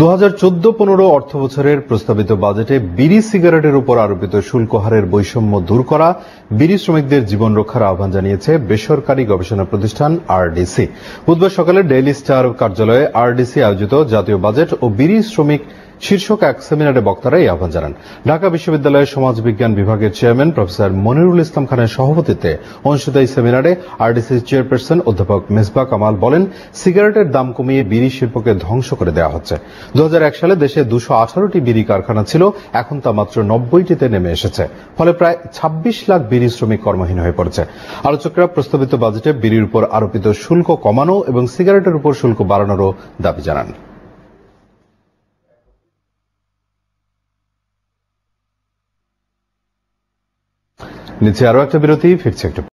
দু হাজার চোদ্দ অর্থ বছরের প্রস্তাবিত বাজেটে বিড়ি সিগারেটের উপর আরোপিত শুল্ক হারের বৈষম্য দূর করা বিড়ি শ্রমিকদের জীবন রক্ষার আহ্বান জানিয়েছে বেসরকারি গবেষণা প্রতিষ্ঠান আরডিসি বুধবার সকালে ডেইলি স্টার কার্যালয়ে আরডিসি আয়োজিত জাতীয় বাজেট ও বিড়ি শ্রমিক শীর্ষক এক সেমিনারে বক্তারা এই আহ্বান জানান ঢাকা বিশ্ববিদ্যালয়ের সমাজবিজ্ঞান বিভাগের চেয়ারম্যান প্রফেসর মনিরুল ইসলাম খানের সভাপতিত্বে অনুষ্ঠিত এই সেমিনারে আরডিসি চেয়ারপারসন অধ্যাপক মেসবা কামাল বলেন সিগারেটের দাম কমিয়ে বিড়ি শিল্পকে ধ্বংস করে দেওয়া হচ্ছে দু সালে দেশে দুশো আঠারোটি বিড়ি কারখানা ছিল এখন তা মাত্র নব্বইটিতে নেমে এসেছে ফলে প্রায় ছাব্বিশ লাখ বিড়ি শ্রমিক কর্মহীন হয়ে পড়েছে আলোচকরা প্রস্তাবিত বাজেটে বিড়ির উপর আরোপিত শুল্ক কমানো এবং সিগারেটের উপর শুল্ক বাড়ানোরও দাবি জানান নিচ্ছে আরও একটা বিরতি ফিরছে একটু